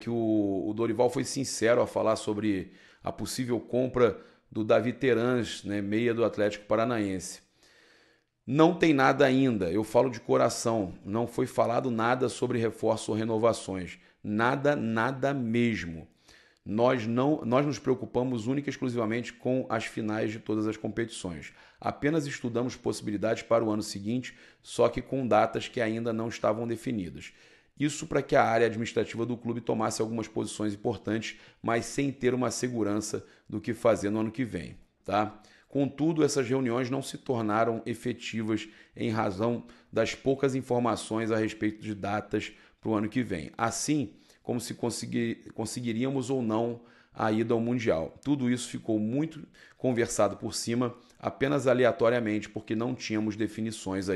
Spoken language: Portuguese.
que o, o Dorival foi sincero a falar sobre a possível compra do Davi Terans, né, meia do Atlético Paranaense. Não tem nada ainda, eu falo de coração, não foi falado nada sobre reforço ou renovações. Nada, nada mesmo. Nós, não, nós nos preocupamos única e exclusivamente com as finais de todas as competições. Apenas estudamos possibilidades para o ano seguinte, só que com datas que ainda não estavam definidas. Isso para que a área administrativa do clube tomasse algumas posições importantes, mas sem ter uma segurança do que fazer no ano que vem. Tá? Contudo, essas reuniões não se tornaram efetivas em razão das poucas informações a respeito de datas para o ano que vem. Assim, como se conseguir, conseguiríamos ou não a ida ao Mundial. Tudo isso ficou muito conversado por cima, apenas aleatoriamente, porque não tínhamos definições aí.